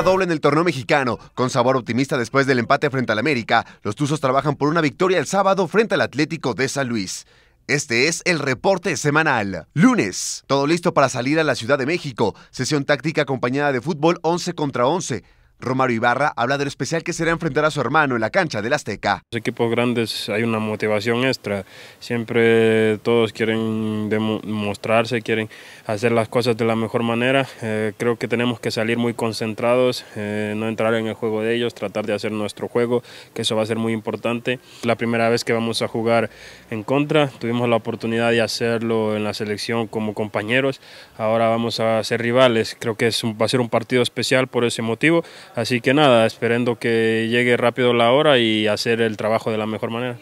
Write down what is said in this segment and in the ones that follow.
doble en el torneo mexicano. Con sabor optimista después del empate frente al América, los Tuzos trabajan por una victoria el sábado frente al Atlético de San Luis. Este es el reporte semanal. Lunes, todo listo para salir a la Ciudad de México. Sesión táctica acompañada de fútbol 11 contra 11. Romario Ibarra habla del especial que será enfrentar a su hermano en la cancha del Azteca. Los equipos grandes hay una motivación extra, siempre todos quieren mostrarse, quieren hacer las cosas de la mejor manera. Eh, creo que tenemos que salir muy concentrados, eh, no entrar en el juego de ellos, tratar de hacer nuestro juego, que eso va a ser muy importante. La primera vez que vamos a jugar en contra, tuvimos la oportunidad de hacerlo en la selección como compañeros, ahora vamos a ser rivales, creo que va a ser un partido especial por ese motivo Así que nada, esperando que llegue rápido la hora y hacer el trabajo de la mejor manera.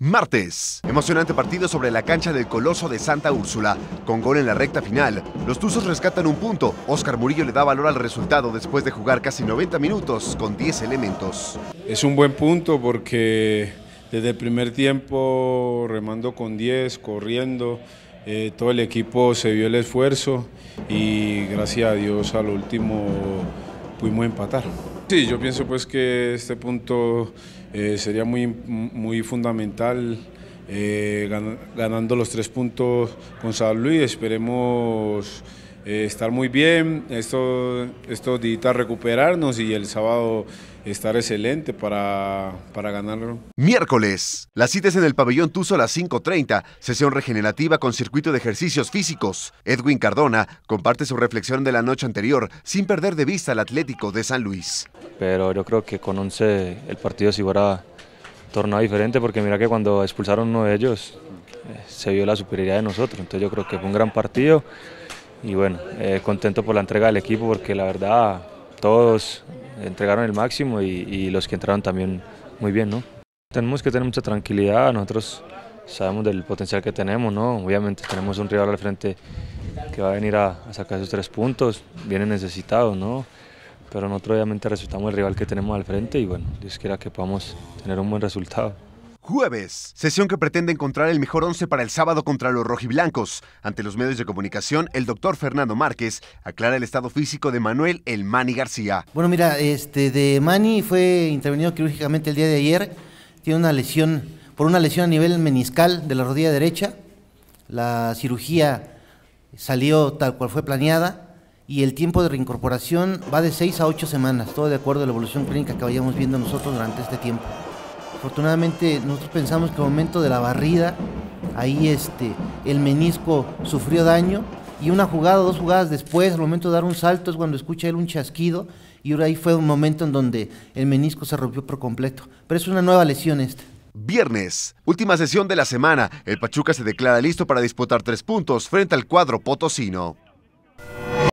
Martes. Emocionante partido sobre la cancha del Coloso de Santa Úrsula. Con gol en la recta final, los Tuzos rescatan un punto. Oscar Murillo le da valor al resultado después de jugar casi 90 minutos con 10 elementos. Es un buen punto porque desde el primer tiempo remando con 10, corriendo, eh, todo el equipo se vio el esfuerzo y gracias a Dios al último a empatar. Sí, yo pienso pues que este punto eh, sería muy, muy fundamental eh, ganando los tres puntos con San Luis. Esperemos eh, estar muy bien, esto esto recuperarnos y el sábado estar excelente para, ganarlo. Miércoles, las citas en el pabellón tuso a las 5.30, sesión regenerativa con circuito de ejercicios físicos. Edwin Cardona comparte su reflexión de la noche anterior sin perder de vista al Atlético de San Luis. Pero yo creo que con 11 el partido se a tornado diferente porque mira que cuando expulsaron uno de ellos eh, se vio la superioridad de nosotros, entonces yo creo que fue un gran partido y bueno, eh, contento por la entrega del equipo porque la verdad todos entregaron el máximo y, los que entraron también muy bien, ¿no? Tenemos que tener mucha tranquilidad, nosotros sabemos del potencial que tenemos, ¿no? Obviamente tenemos un rival al frente que va a venir a, sacar esos tres puntos, viene necesitado, ¿no? Pero nosotros obviamente respetamos el rival que tenemos al frente y bueno, Dios quiera que podamos tener un buen resultado jueves, sesión que pretende encontrar el mejor once para el sábado contra los rojiblancos. Ante los medios de comunicación, el doctor Fernando Márquez aclara el estado físico de Manuel El Mani García. Bueno, mira, este de Mani fue intervenido quirúrgicamente el día de ayer. Tiene una lesión, por una lesión a nivel meniscal de la rodilla derecha. La cirugía salió tal cual fue planeada y el tiempo de reincorporación va de 6 a 8 semanas, todo de acuerdo a la evolución clínica que vayamos viendo nosotros durante este tiempo. Afortunadamente nosotros pensamos que al momento de la barrida, ahí este, el menisco sufrió daño y una jugada, dos jugadas después, al momento de dar un salto es cuando escucha él un chasquido y ahí fue un momento en donde el menisco se rompió por completo. Pero es una nueva lesión esta. Viernes, última sesión de la semana, el Pachuca se declara listo para disputar tres puntos frente al cuadro potosino.